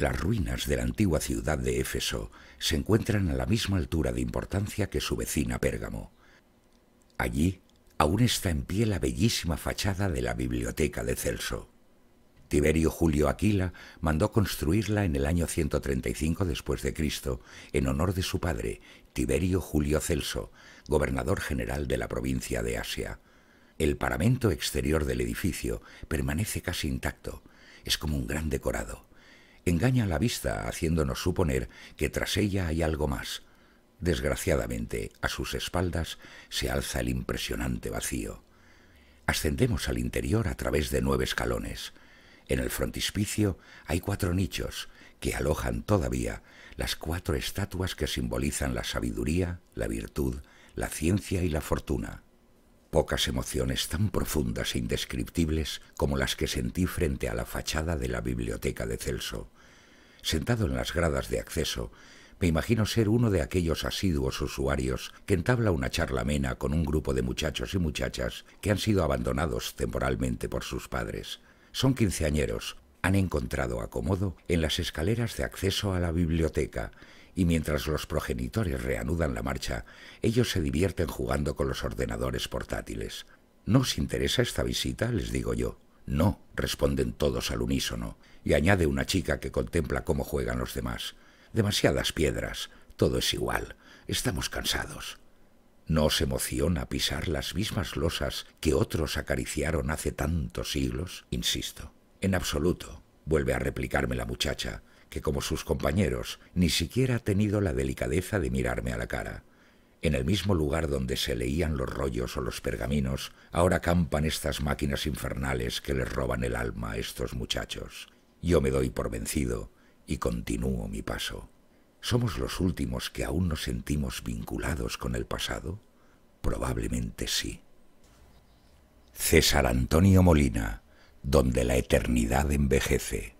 Las ruinas de la antigua ciudad de Éfeso se encuentran a la misma altura de importancia que su vecina Pérgamo. Allí aún está en pie la bellísima fachada de la biblioteca de Celso. Tiberio Julio Aquila mandó construirla en el año 135 después de Cristo en honor de su padre, Tiberio Julio Celso, gobernador general de la provincia de Asia. El paramento exterior del edificio permanece casi intacto, es como un gran decorado engaña la vista haciéndonos suponer que tras ella hay algo más. Desgraciadamente, a sus espaldas se alza el impresionante vacío. Ascendemos al interior a través de nueve escalones. En el frontispicio hay cuatro nichos que alojan todavía las cuatro estatuas que simbolizan la sabiduría, la virtud, la ciencia y la fortuna. Pocas emociones tan profundas e indescriptibles como las que sentí frente a la fachada de la biblioteca de Celso. Sentado en las gradas de acceso, me imagino ser uno de aquellos asiduos usuarios que entabla una charla amena con un grupo de muchachos y muchachas que han sido abandonados temporalmente por sus padres. Son quinceañeros, han encontrado acomodo en las escaleras de acceso a la biblioteca y mientras los progenitores reanudan la marcha, ellos se divierten jugando con los ordenadores portátiles. ¿No os interesa esta visita? les digo yo. No, responden todos al unísono, y añade una chica que contempla cómo juegan los demás. Demasiadas piedras, todo es igual, estamos cansados. ¿No os emociona pisar las mismas losas que otros acariciaron hace tantos siglos? Insisto. En absoluto, vuelve a replicarme la muchacha, que como sus compañeros ni siquiera ha tenido la delicadeza de mirarme a la cara. En el mismo lugar donde se leían los rollos o los pergaminos, ahora campan estas máquinas infernales que les roban el alma a estos muchachos. Yo me doy por vencido y continúo mi paso. ¿Somos los últimos que aún nos sentimos vinculados con el pasado? Probablemente sí. César Antonio Molina, donde la eternidad envejece.